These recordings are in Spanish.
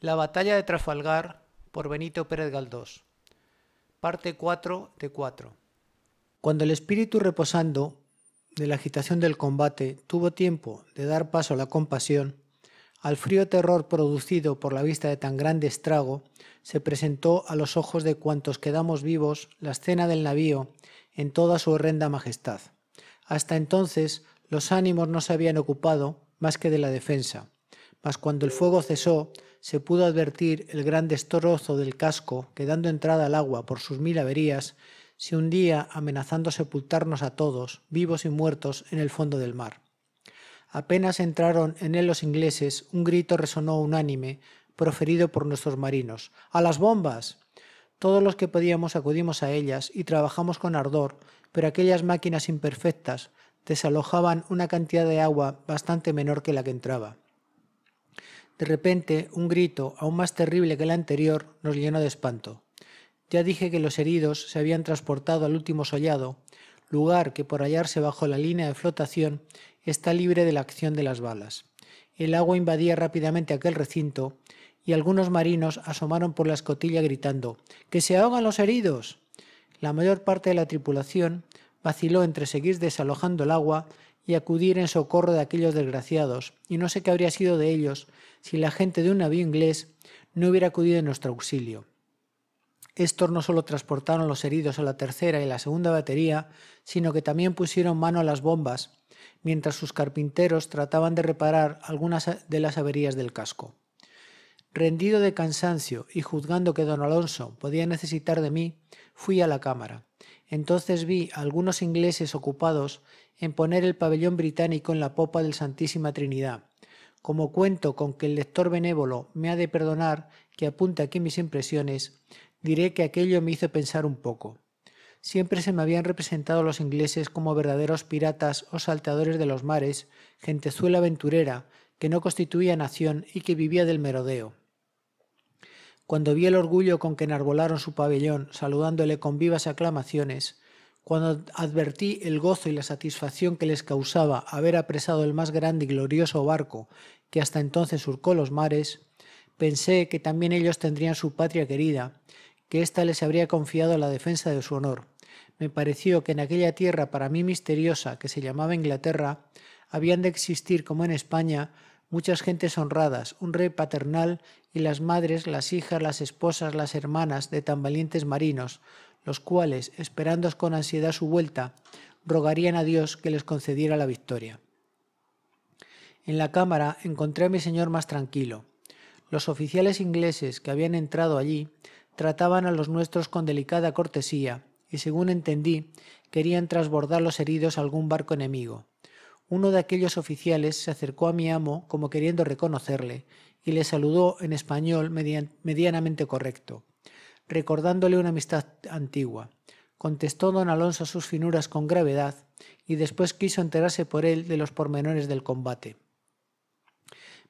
La batalla de Trafalgar por Benito Pérez Galdós. Parte 4 de 4. Cuando el espíritu reposando de la agitación del combate tuvo tiempo de dar paso a la compasión, al frío terror producido por la vista de tan grande estrago, se presentó a los ojos de cuantos quedamos vivos la escena del navío en toda su horrenda majestad. Hasta entonces los ánimos no se habían ocupado más que de la defensa, mas cuando el fuego cesó, se pudo advertir el gran destrozo del casco que, dando entrada al agua por sus mil averías, se hundía amenazando sepultarnos a todos, vivos y muertos, en el fondo del mar. Apenas entraron en él los ingleses, un grito resonó unánime, proferido por nuestros marinos. ¡A las bombas! Todos los que podíamos acudimos a ellas y trabajamos con ardor, pero aquellas máquinas imperfectas desalojaban una cantidad de agua bastante menor que la que entraba. De repente, un grito, aún más terrible que el anterior, nos llenó de espanto. Ya dije que los heridos se habían transportado al último sollado, lugar que por hallarse bajo la línea de flotación está libre de la acción de las balas. El agua invadía rápidamente aquel recinto y algunos marinos asomaron por la escotilla gritando ¡Que se ahogan los heridos! La mayor parte de la tripulación vaciló entre seguir desalojando el agua y acudir en socorro de aquellos desgraciados, y no sé qué habría sido de ellos si la gente de un navío inglés no hubiera acudido en nuestro auxilio. Estos no solo transportaron los heridos a la tercera y la segunda batería, sino que también pusieron mano a las bombas, mientras sus carpinteros trataban de reparar algunas de las averías del casco. Rendido de cansancio y juzgando que don Alonso podía necesitar de mí, fui a la cámara. Entonces vi a algunos ingleses ocupados en poner el pabellón británico en la popa del Santísima Trinidad. Como cuento con que el lector benévolo me ha de perdonar que apunte aquí mis impresiones, diré que aquello me hizo pensar un poco. Siempre se me habían representado los ingleses como verdaderos piratas o saltadores de los mares, gentezuela aventurera, que no constituía nación y que vivía del merodeo. Cuando vi el orgullo con que enarbolaron su pabellón, saludándole con vivas aclamaciones, cuando advertí el gozo y la satisfacción que les causaba haber apresado el más grande y glorioso barco que hasta entonces surcó los mares, pensé que también ellos tendrían su patria querida, que ésta les habría confiado la defensa de su honor. Me pareció que en aquella tierra para mí misteriosa que se llamaba Inglaterra, habían de existir, como en España, muchas gentes honradas, un rey paternal y las madres, las hijas, las esposas, las hermanas de tan valientes marinos, los cuales, esperando con ansiedad su vuelta, rogarían a Dios que les concediera la victoria. En la cámara encontré a mi señor más tranquilo. Los oficiales ingleses que habían entrado allí trataban a los nuestros con delicada cortesía y, según entendí, querían trasbordar los heridos a algún barco enemigo. Uno de aquellos oficiales se acercó a mi amo como queriendo reconocerle y le saludó en español medianamente correcto recordándole una amistad antigua. Contestó don Alonso sus finuras con gravedad y después quiso enterarse por él de los pormenores del combate.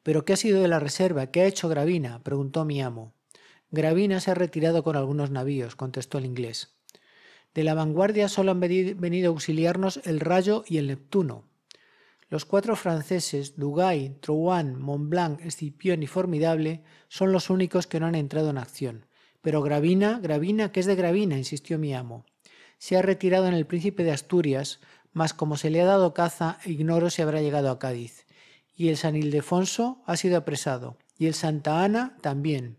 ¿Pero qué ha sido de la reserva? ¿Qué ha hecho Gravina? preguntó mi amo. Gravina se ha retirado con algunos navíos, contestó el inglés. De la vanguardia solo han venido a auxiliarnos el Rayo y el Neptuno. Los cuatro franceses, Dugay, Trouan, Montblanc, Escipión y Formidable, son los únicos que no han entrado en acción. Pero Gravina, Gravina, ¿qué es de Gravina? insistió mi amo. Se ha retirado en el príncipe de Asturias, mas como se le ha dado caza, ignoro si habrá llegado a Cádiz. Y el San Ildefonso ha sido apresado, y el Santa Ana también.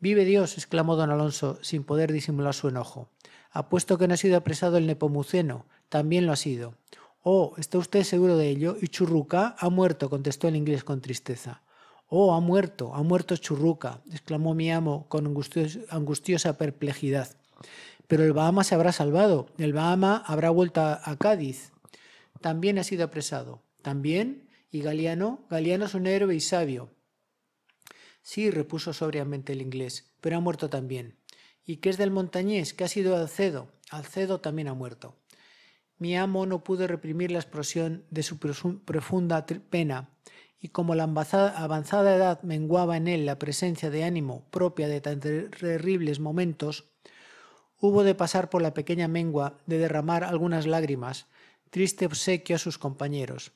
Vive Dios, exclamó don Alonso, sin poder disimular su enojo. Apuesto que no ha sido apresado el Nepomuceno, también lo ha sido. Oh, ¿está usted seguro de ello? Y Churruca ha muerto, contestó el inglés con tristeza. Oh, ha muerto, ha muerto Churruca, exclamó mi amo con angustiosa perplejidad. Pero el Bahama se habrá salvado, el Bahama habrá vuelto a, Cádiz. También ha sido apresado. También, y Galiano, Galiano es un héroe y sabio. Sí, repuso sobriamente el inglés, pero ha muerto también. ¿Y qué es del montañés? que ha sido Alcedo? Alcedo también ha muerto. Mi amo no pudo reprimir la explosión de su profunda pena y como la avanzada edad menguaba en él la presencia de ánimo propia de tan terribles momentos, hubo de pasar por la pequeña mengua de derramar algunas lágrimas, triste obsequio a sus compañeros.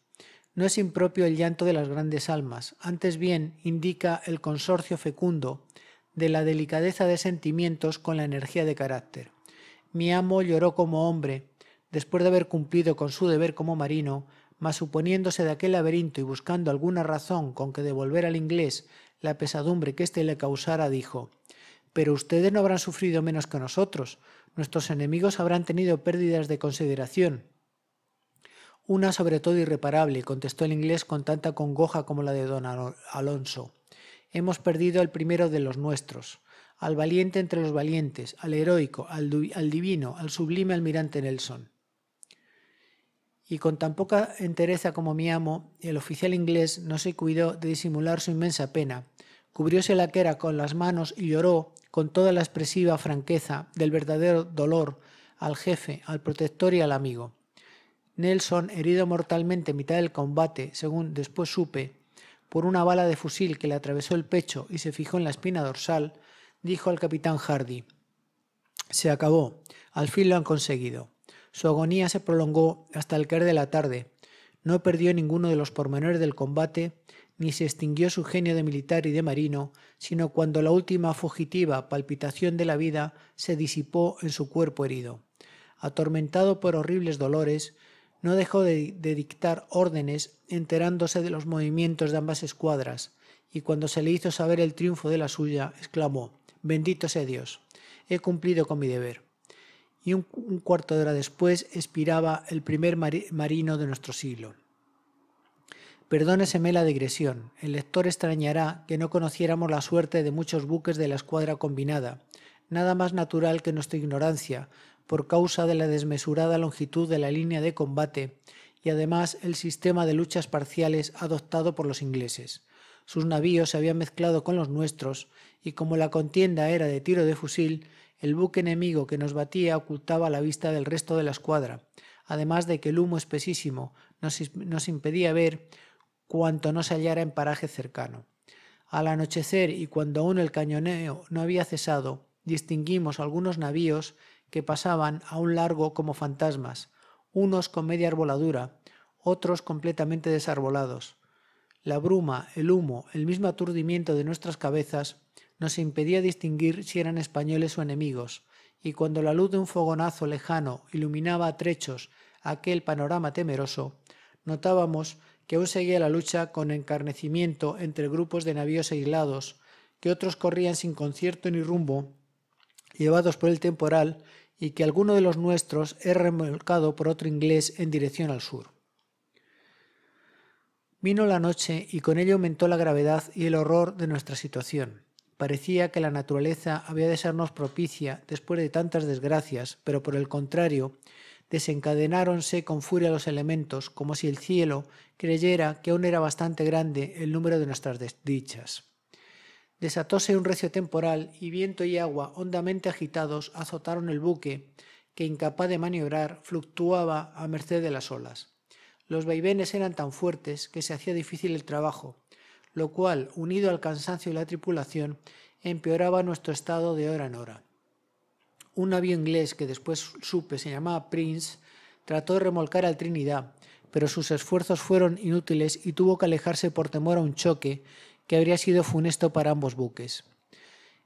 No es impropio el llanto de las grandes almas, antes bien indica el consorcio fecundo de la delicadeza de sentimientos con la energía de carácter. Mi amo lloró como hombre, después de haber cumplido con su deber como marino, mas suponiéndose de aquel laberinto y buscando alguna razón con que devolver al inglés la pesadumbre que éste le causara, dijo Pero ustedes no habrán sufrido menos que nosotros, nuestros enemigos habrán tenido pérdidas de consideración. Una sobre todo irreparable, contestó el inglés con tanta congoja como la de don Alonso. Hemos perdido al primero de los nuestros, al valiente entre los valientes, al heroico, al, al divino, al sublime almirante Nelson y con tan poca entereza como mi amo, el oficial inglés no se cuidó de disimular su inmensa pena. Cubrióse la quera con las manos y lloró con toda la expresiva franqueza del verdadero dolor al jefe, al protector y al amigo. Nelson, herido mortalmente en mitad del combate, según después supe, por una bala de fusil que le atravesó el pecho y se fijó en la espina dorsal, dijo al capitán Hardy, se acabó, al fin lo han conseguido. Su agonía se prolongó hasta el caer de la tarde. No perdió ninguno de los pormenores del combate, ni se extinguió su genio de militar y de marino, sino cuando la última fugitiva palpitación de la vida se disipó en su cuerpo herido. Atormentado por horribles dolores, no dejó de, dictar órdenes enterándose de los movimientos de ambas escuadras, y cuando se le hizo saber el triunfo de la suya, exclamó Bendito sea Dios, he cumplido con mi deber y un, cuarto de hora después expiraba el primer marino de nuestro siglo. Perdóneseme la digresión. El lector extrañará que no conociéramos la suerte de muchos buques de la escuadra combinada. Nada más natural que nuestra ignorancia, por causa de la desmesurada longitud de la línea de combate y además el sistema de luchas parciales adoptado por los ingleses. Sus navíos se habían mezclado con los nuestros y como la contienda era de tiro de fusil, el buque enemigo que nos batía ocultaba la vista del resto de la escuadra, además de que el humo espesísimo nos, impedía ver cuanto no se hallara en paraje cercano. Al anochecer y cuando aún el cañoneo no había cesado, distinguimos algunos navíos que pasaban a un largo como fantasmas, unos con media arboladura, otros completamente desarbolados. La bruma, el humo, el mismo aturdimiento de nuestras cabezas nos impedía distinguir si eran españoles o enemigos, y cuando la luz de un fogonazo lejano iluminaba a trechos aquel panorama temeroso, notábamos que aún seguía la lucha con encarnecimiento entre grupos de navíos aislados, que otros corrían sin concierto ni rumbo, llevados por el temporal, y que alguno de los nuestros es remolcado por otro inglés en dirección al sur. Vino la noche y con ello aumentó la gravedad y el horror de nuestra situación. Parecía que la naturaleza había de sernos propicia después de tantas desgracias, pero por el contrario, desencadenáronse con furia los elementos, como si el cielo creyera que aún era bastante grande el número de nuestras desdichas. Desatóse un recio temporal y viento y agua hondamente agitados azotaron el buque, que incapaz de maniobrar fluctuaba a merced de las olas. Los vaivenes eran tan fuertes que se hacía difícil el trabajo, lo cual, unido al cansancio de la tripulación, empeoraba nuestro estado de hora en hora. Un navío inglés que después supe se llamaba Prince trató de remolcar al Trinidad, pero sus esfuerzos fueron inútiles y tuvo que alejarse por temor a un choque que habría sido funesto para ambos buques.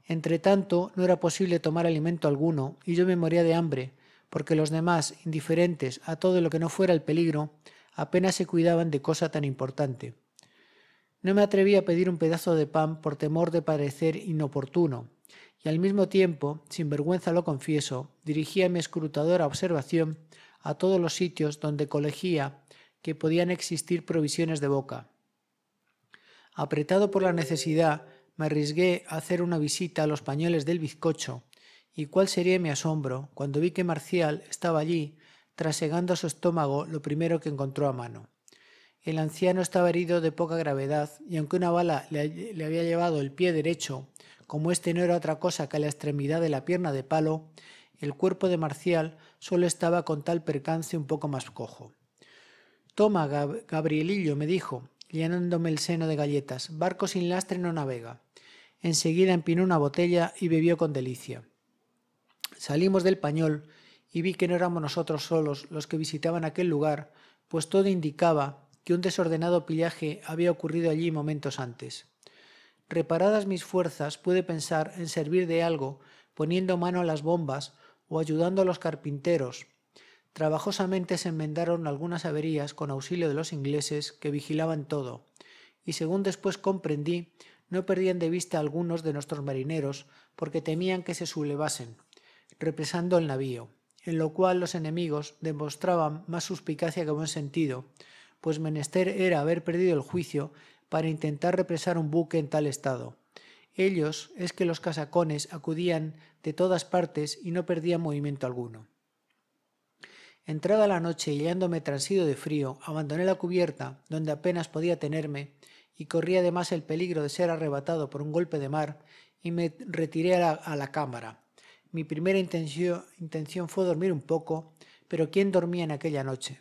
Entretanto, no era posible tomar alimento alguno y yo me moría de hambre, porque los demás, indiferentes a todo lo que no fuera el peligro, apenas se cuidaban de cosa tan importante. No me atreví a pedir un pedazo de pan por temor de parecer inoportuno, y al mismo tiempo, sin vergüenza lo confieso, dirigía mi escrutadora observación a todos los sitios donde colegía que podían existir provisiones de boca. Apretado por la necesidad, me arriesgué a hacer una visita a los pañoles del bizcocho, y cuál sería mi asombro cuando vi que Marcial estaba allí, trasegando a su estómago lo primero que encontró a mano. El anciano estaba herido de poca gravedad, y aunque una bala le, había llevado el pie derecho, como este no era otra cosa que la extremidad de la pierna de palo, el cuerpo de Marcial solo estaba con tal percance un poco más cojo. Toma, Gabrielillo, me dijo, llenándome el seno de galletas. Barco sin lastre no navega. Enseguida empinó una botella y bebió con delicia. Salimos del pañol y vi que no éramos nosotros solos los que visitaban aquel lugar, pues todo indicaba que un desordenado pillaje había ocurrido allí momentos antes. Reparadas mis fuerzas, pude pensar en servir de algo, poniendo mano a las bombas o ayudando a los carpinteros. Trabajosamente se enmendaron algunas averías con auxilio de los ingleses que vigilaban todo, y según después comprendí, no perdían de vista algunos de nuestros marineros porque temían que se sublevasen, represando el navío, en lo cual los enemigos demostraban más suspicacia que buen sentido, pues menester era haber perdido el juicio para intentar represar un buque en tal estado. Ellos es que los casacones acudían de todas partes y no perdían movimiento alguno. Entrada la noche y hallándome transido de frío, abandoné la cubierta, donde apenas podía tenerme, y corría además el peligro de ser arrebatado por un golpe de mar, y me retiré a la, cámara. Mi primera intención fue dormir un poco, pero ¿quién dormía en aquella noche?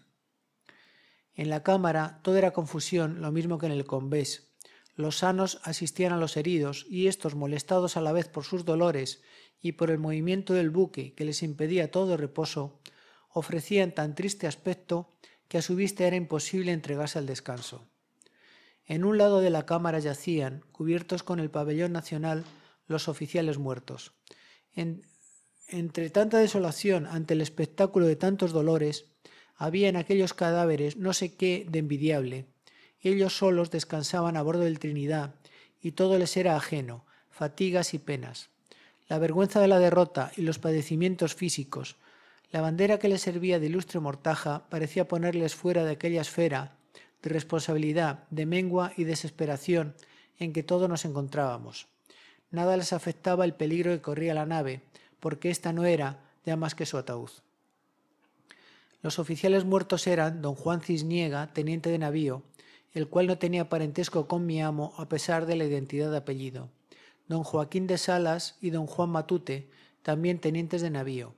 En la cámara todo era confusión, lo mismo que en el convés. Los sanos asistían a los heridos y estos, molestados a la vez por sus dolores y por el movimiento del buque que les impedía todo reposo, ofrecían tan triste aspecto que a su vista era imposible entregarse al descanso. En un lado de la cámara yacían, cubiertos con el pabellón nacional, los oficiales muertos. entre tanta desolación ante el espectáculo de tantos dolores, había en aquellos cadáveres no sé qué de envidiable. Ellos solos descansaban a bordo del Trinidad, y todo les era ajeno, fatigas y penas. La vergüenza de la derrota y los padecimientos físicos, la bandera que les servía de ilustre mortaja parecía ponerles fuera de aquella esfera de responsabilidad, de mengua y desesperación en que todos nos encontrábamos. Nada les afectaba el peligro que corría la nave, porque ésta no era ya más que su ataúd. Los oficiales muertos eran don Juan Cisniega, teniente de navío, el cual no tenía parentesco con mi amo a pesar de la identidad de apellido, don Joaquín de Salas y don Juan Matute, también tenientes de navío,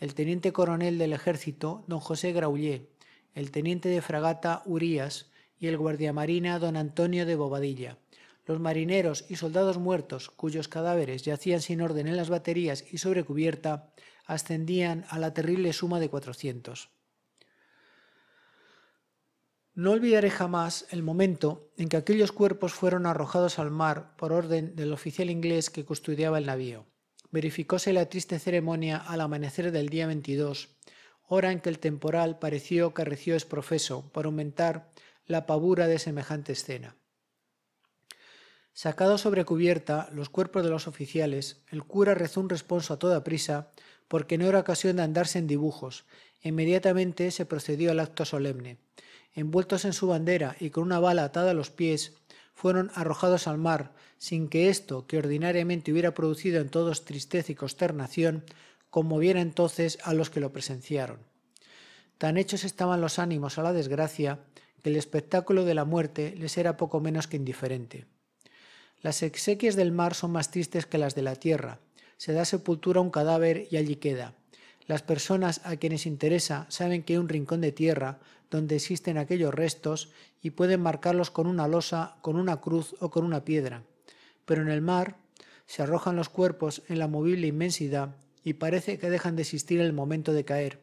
el teniente coronel del ejército, don José Graullé, el teniente de fragata Urías y el guardiamarina don Antonio de Bobadilla. Los marineros y soldados muertos, cuyos cadáveres yacían sin orden en las baterías y sobre cubierta, ascendían a la terrible suma de 400. No olvidaré jamás el momento en que aquellos cuerpos fueron arrojados al mar por orden del oficial inglés que custodiaba el navío. Verificóse la triste ceremonia al amanecer del día 22, hora en que el temporal pareció que reció es profeso para aumentar la pavura de semejante escena. Sacados sobre cubierta los cuerpos de los oficiales, el cura rezó un responso a toda prisa, porque no era ocasión de andarse en dibujos. Inmediatamente se procedió al acto solemne. Envueltos en su bandera y con una bala atada a los pies, fueron arrojados al mar, sin que esto, que ordinariamente hubiera producido en todos tristeza y consternación, conmoviera entonces a los que lo presenciaron. Tan hechos estaban los ánimos a la desgracia, que el espectáculo de la muerte les era poco menos que indiferente. Las exequias del mar son más tristes que las de la tierra. Se da sepultura a un cadáver y allí queda. Las personas a quienes interesa saben que hay un rincón de tierra donde existen aquellos restos y pueden marcarlos con una losa, con una cruz o con una piedra. Pero en el mar se arrojan los cuerpos en la movible inmensidad y parece que dejan de existir el momento de caer.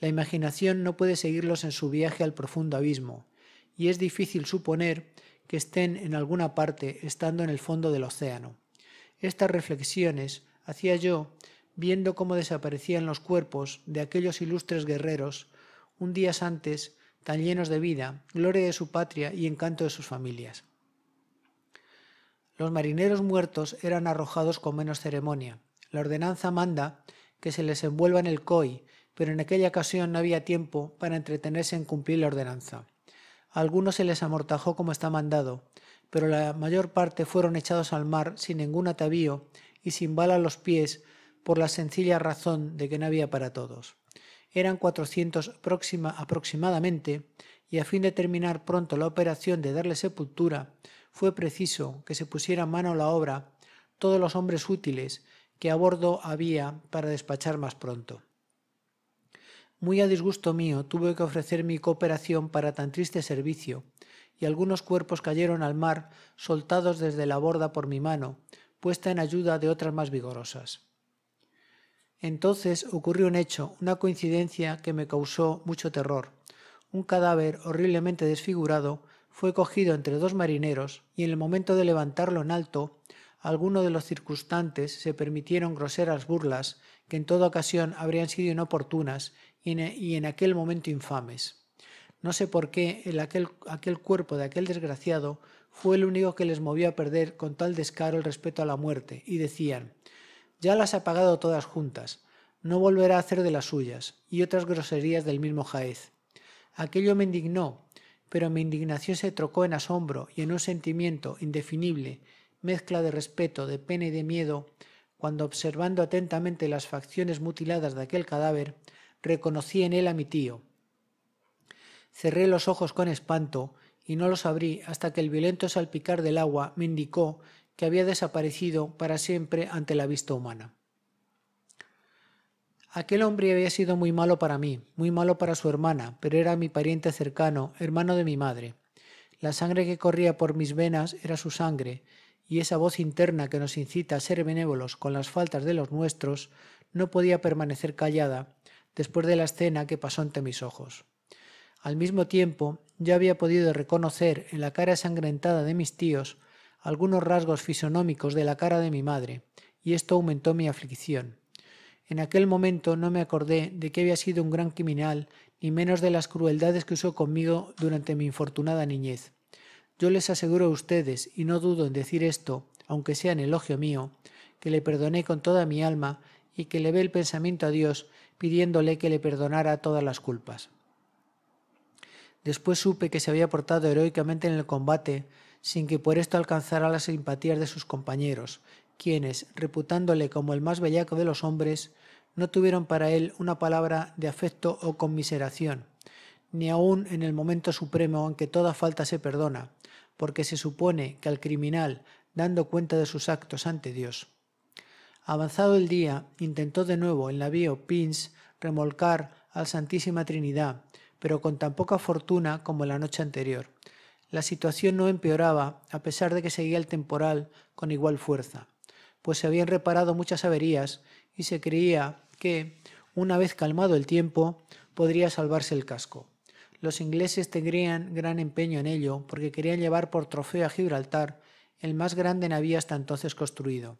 La imaginación no puede seguirlos en su viaje al profundo abismo, y es difícil suponer que estén en alguna parte estando en el fondo del océano. Estas reflexiones hacía yo viendo cómo desaparecían los cuerpos de aquellos ilustres guerreros, un día antes tan llenos de vida, gloria de su patria y encanto de sus familias. Los marineros muertos eran arrojados con menos ceremonia. La ordenanza manda que se les envuelva en el COI, pero en aquella ocasión no había tiempo para entretenerse en cumplir la ordenanza algunos se les amortajó como está mandado, pero la mayor parte fueron echados al mar sin ningún atavío y sin bala a los pies, por la sencilla razón de que no había para todos. Eran cuatrocientos próxima, aproximadamente, y a fin de terminar pronto la operación de darle sepultura, fue preciso que se pusiera mano a la obra todos los hombres útiles que a bordo había para despachar más pronto. Muy a disgusto mío tuve que ofrecer mi cooperación para tan triste servicio, y algunos cuerpos cayeron al mar, soltados desde la borda por mi mano, puesta en ayuda de otras más vigorosas. Entonces ocurrió un hecho, una coincidencia que me causó mucho terror. Un cadáver horriblemente desfigurado fue cogido entre dos marineros y en el momento de levantarlo en alto, algunos de los circunstantes se permitieron groseras burlas que en toda ocasión habrían sido inoportunas e, y en aquel momento infames. No sé por qué aquel, aquel cuerpo de aquel desgraciado fue el único que les movió a perder con tal descaro el respeto a la muerte, y decían Ya las ha pagado todas juntas, no volverá a hacer de las suyas, y otras groserías del mismo Jaez. Aquello me indignó, pero mi indignación se trocó en asombro y en un sentimiento indefinible, mezcla de respeto, de pena y de miedo, cuando observando atentamente las facciones mutiladas de aquel cadáver, reconocí en él a mi tío. Cerré los ojos con espanto y no los abrí hasta que el violento salpicar del agua me indicó que había desaparecido para siempre ante la vista humana. Aquel hombre había sido muy malo para mí, muy malo para su hermana, pero era mi pariente cercano, hermano de mi madre. La sangre que corría por mis venas era su sangre, y esa voz interna que nos incita a ser benévolos con las faltas de los nuestros no podía permanecer callada, después de la escena que pasó ante mis ojos. Al mismo tiempo, ya había podido reconocer en la cara sangrentada de mis tíos algunos rasgos fisonómicos de la cara de mi madre, y esto aumentó mi aflicción. En aquel momento no me acordé de que había sido un gran criminal, ni menos de las crueldades que usó conmigo durante mi infortunada niñez. Yo les aseguro a ustedes, y no dudo en decir esto, aunque sea en elogio mío, que le perdoné con toda mi alma y que le ve el pensamiento a Dios pidiéndole que le perdonara todas las culpas. Después supe que se había portado heroicamente en el combate sin que por esto alcanzara las simpatías de sus compañeros, quienes, reputándole como el más bellaco de los hombres, no tuvieron para él una palabra de afecto o conmiseración, ni aun en el momento supremo en que toda falta se perdona, porque se supone que al criminal, dando cuenta de sus actos ante Dios, Avanzado el día, intentó de nuevo el navío Pins remolcar al Santísima Trinidad, pero con tan poca fortuna como la noche anterior. La situación no empeoraba, a pesar de que seguía el temporal con igual fuerza, pues se habían reparado muchas averías y se creía que, una vez calmado el tiempo, podría salvarse el casco. Los ingleses tendrían gran empeño en ello, porque querían llevar por trofeo a Gibraltar el más grande navío hasta entonces construido.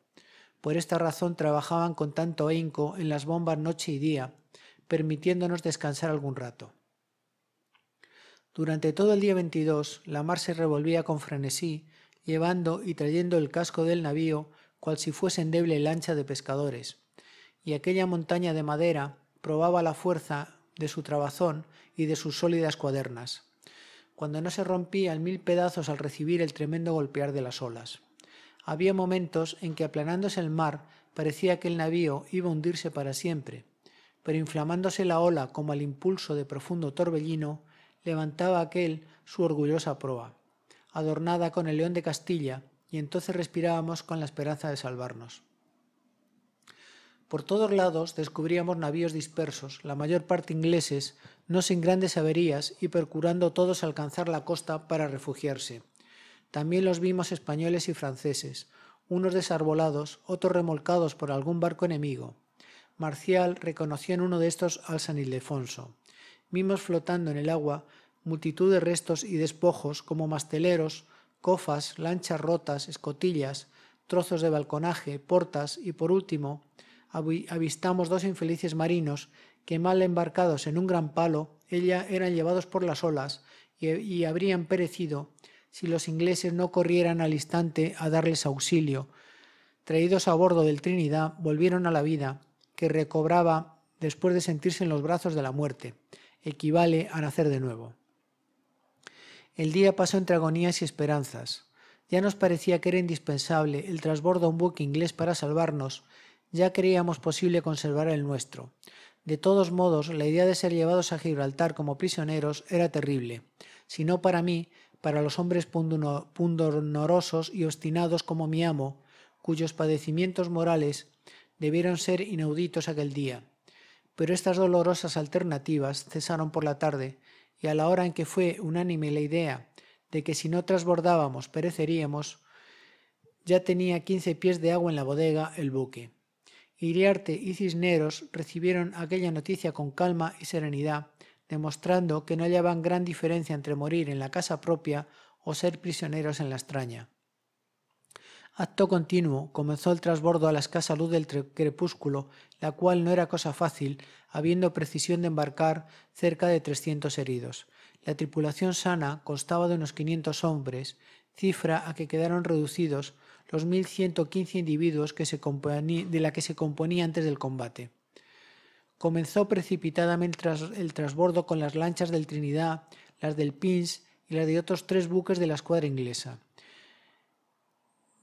Por esta razón trabajaban con tanto ahínco en las bombas noche y día, permitiéndonos descansar algún rato. Durante todo el día 22, la mar se revolvía con frenesí, llevando y trayendo el casco del navío cual si fuese endeble lancha de pescadores, y aquella montaña de madera probaba la fuerza de su trabazón y de sus sólidas cuadernas, cuando no se rompía en mil pedazos al recibir el tremendo golpear de las olas. Había momentos en que aplanándose el mar parecía que el navío iba a hundirse para siempre, pero inflamándose la ola como al impulso de profundo torbellino, levantaba aquel su orgullosa proa, adornada con el león de Castilla, y entonces respirábamos con la esperanza de salvarnos. Por todos lados descubríamos navíos dispersos, la mayor parte ingleses, no sin grandes averías y procurando todos alcanzar la costa para refugiarse. También los vimos españoles y franceses, unos desarbolados, otros remolcados por algún barco enemigo. Marcial reconoció en uno de estos al San Ildefonso. Vimos flotando en el agua multitud de restos y despojos como masteleros, cofas, lanchas rotas, escotillas, trozos de balconaje, portas y por último avistamos dos infelices marinos que mal embarcados en un gran palo ella eran llevados por las olas y habrían perecido si los ingleses no corrieran al instante a darles auxilio. Traídos a bordo del Trinidad, volvieron a la vida, que recobraba después de sentirse en los brazos de la muerte. Equivale a nacer de nuevo. El día pasó entre agonías y esperanzas. Ya nos parecía que era indispensable el trasbordo a un buque inglés para salvarnos, ya creíamos posible conservar el nuestro. De todos modos, la idea de ser llevados a Gibraltar como prisioneros era terrible, si no para mí, para los hombres pundonorosos y obstinados como mi amo, cuyos padecimientos morales debieron ser inauditos aquel día. Pero estas dolorosas alternativas cesaron por la tarde, y a la hora en que fue unánime la idea de que si no trasbordábamos pereceríamos, ya tenía quince pies de agua en la bodega el buque. Iriarte y Cisneros recibieron aquella noticia con calma y serenidad, demostrando que no hallaban gran diferencia entre morir en la casa propia o ser prisioneros en la extraña. Acto continuo comenzó el trasbordo a la escasa luz del crepúsculo, la cual no era cosa fácil, habiendo precisión de embarcar cerca de 300 heridos. La tripulación sana constaba de unos 500 hombres, cifra a que quedaron reducidos los 1.115 individuos que de la que se componía antes del combate comenzó precipitadamente el trasbordo con las lanchas del Trinidad, las del Pins y las de otros tres buques de la escuadra inglesa.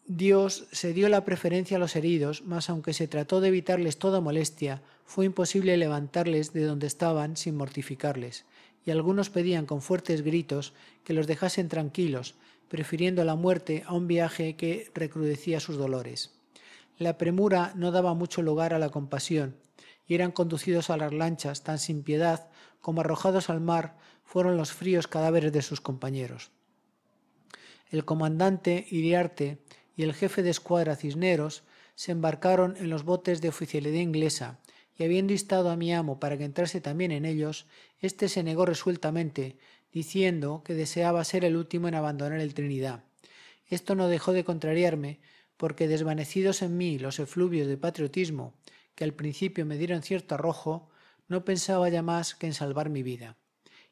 Dios se dio la preferencia a los heridos, mas aunque se trató de evitarles toda molestia, fue imposible levantarles de donde estaban sin mortificarles, y algunos pedían con fuertes gritos que los dejasen tranquilos, prefiriendo la muerte a un viaje que recrudecía sus dolores. La premura no daba mucho lugar a la compasión, y eran conducidos a las lanchas, tan sin piedad como arrojados al mar fueron los fríos cadáveres de sus compañeros. El comandante Iriarte y el jefe de escuadra Cisneros se embarcaron en los botes de oficialidad inglesa, y habiendo instado a mi amo para que entrase también en ellos, éste se negó resueltamente, diciendo que deseaba ser el último en abandonar el Trinidad. Esto no dejó de contrariarme, porque desvanecidos en mí los efluvios de patriotismo que al principio me dieron cierto arrojo, no pensaba ya más que en salvar mi vida.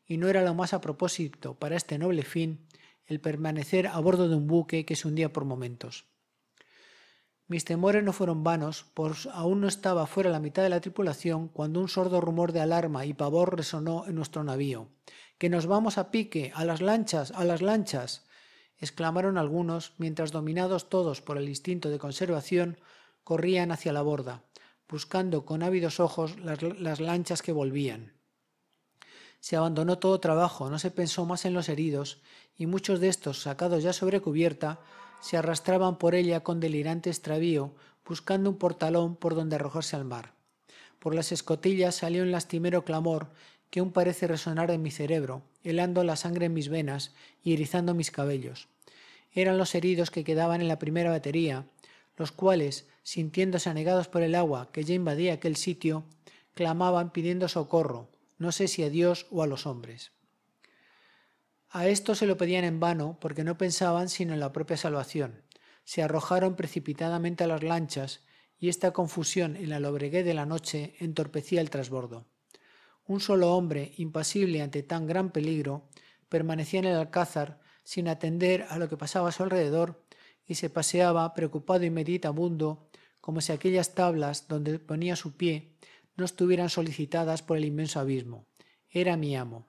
Y no era lo más a propósito para este noble fin el permanecer a bordo de un buque que se hundía por momentos. Mis temores no fueron vanos, pues aún no estaba fuera la mitad de la tripulación cuando un sordo rumor de alarma y pavor resonó en nuestro navío. ¡Que nos vamos a pique! ¡A las lanchas! ¡A las lanchas! exclamaron algunos, mientras dominados todos por el instinto de conservación, corrían hacia la borda, buscando con ávidos ojos las, lanchas que volvían. Se abandonó todo trabajo, no se pensó más en los heridos, y muchos de estos, sacados ya sobre cubierta, se arrastraban por ella con delirante extravío, buscando un portalón por donde arrojarse al mar. Por las escotillas salió un lastimero clamor que aún parece resonar en mi cerebro, helando la sangre en mis venas y erizando mis cabellos. Eran los heridos que quedaban en la primera batería, los cuales, sintiéndose anegados por el agua que ya invadía aquel sitio, clamaban pidiendo socorro, no sé si a Dios o a los hombres. A esto se lo pedían en vano porque no pensaban sino en la propia salvación. Se arrojaron precipitadamente a las lanchas y esta confusión en la lobreguez de la noche entorpecía el trasbordo. Un solo hombre, impasible ante tan gran peligro, permanecía en el alcázar sin atender a lo que pasaba a su alrededor y se paseaba preocupado y meditabundo, como si aquellas tablas donde ponía su pie no estuvieran solicitadas por el inmenso abismo. Era mi amo.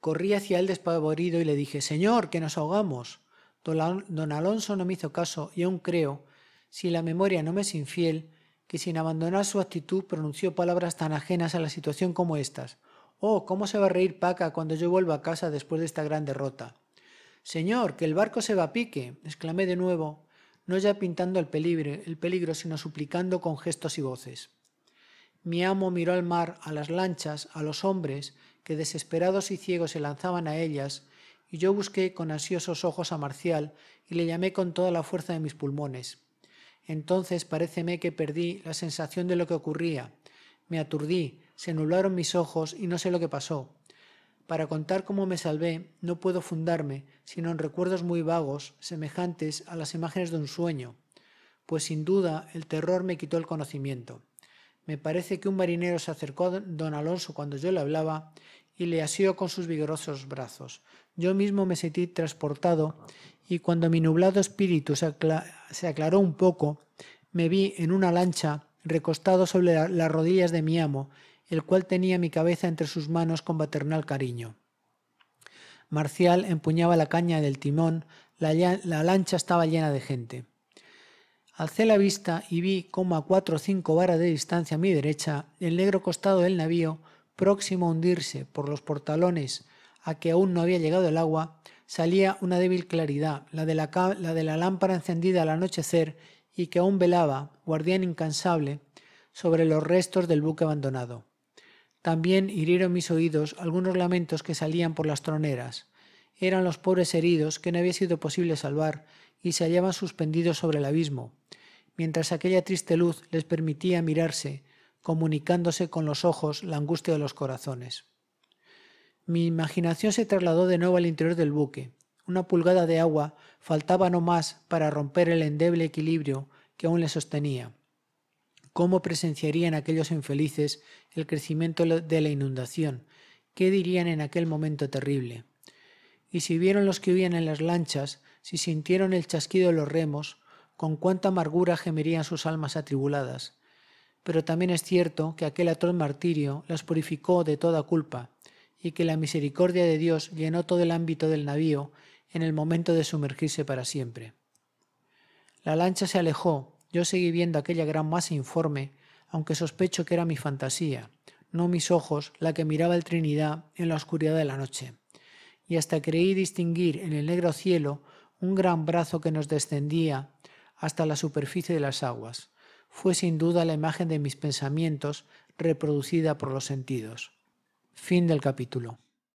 Corrí hacia él despavorido y le dije, Señor, que nos ahogamos. Don Alonso no me hizo caso y aún creo, si la memoria no me es infiel, que sin abandonar su actitud pronunció palabras tan ajenas a la situación como estas. Oh, cómo se va a reír Paca cuando yo vuelva a casa después de esta gran derrota. Señor, que el barco se va a pique, exclamé de nuevo, no ya pintando el peligro, el peligro, sino suplicando con gestos y voces. Mi amo miró al mar, a las lanchas, a los hombres, que desesperados y ciegos se lanzaban a ellas, y yo busqué con ansiosos ojos a Marcial y le llamé con toda la fuerza de mis pulmones. Entonces paréceme que perdí la sensación de lo que ocurría. Me aturdí, se nublaron mis ojos y no sé lo que pasó. Para contar cómo me salvé, no puedo fundarme, sino en recuerdos muy vagos, semejantes a las imágenes de un sueño, pues sin duda el terror me quitó el conocimiento. Me parece que un marinero se acercó a don Alonso cuando yo le hablaba y le asió con sus vigorosos brazos. Yo mismo me sentí transportado y cuando mi nublado espíritu se, aclaró un poco, me vi en una lancha recostado sobre las rodillas de mi amo el cual tenía mi cabeza entre sus manos con paternal cariño. Marcial empuñaba la caña del timón, la, lancha estaba llena de gente. Alcé la vista y vi como a cuatro o cinco varas de distancia a mi derecha el negro costado del navío, próximo a hundirse por los portalones a que aún no había llegado el agua, salía una débil claridad, la, de la lámpara encendida al anochecer y que aún velaba, guardián incansable, sobre los restos del buque abandonado. También hirieron mis oídos algunos lamentos que salían por las troneras. Eran los pobres heridos que no había sido posible salvar y se hallaban suspendidos sobre el abismo, mientras aquella triste luz les permitía mirarse, comunicándose con los ojos la angustia de los corazones. Mi imaginación se trasladó de nuevo al interior del buque. Una pulgada de agua faltaba no más para romper el endeble equilibrio que aún le sostenía cómo presenciarían aquellos infelices el crecimiento de la inundación, qué dirían en aquel momento terrible. Y si vieron los que huían en las lanchas, si sintieron el chasquido de los remos, con cuánta amargura gemerían sus almas atribuladas. Pero también es cierto que aquel atroz martirio las purificó de toda culpa, y que la misericordia de Dios llenó todo el ámbito del navío en el momento de sumergirse para siempre. La lancha se alejó yo seguí viendo aquella gran masa informe, aunque sospecho que era mi fantasía, no mis ojos, la que miraba el Trinidad en la oscuridad de la noche. Y hasta creí distinguir en el negro cielo un gran brazo que nos descendía hasta la superficie de las aguas. Fue sin duda la imagen de mis pensamientos reproducida por los sentidos. Fin del capítulo.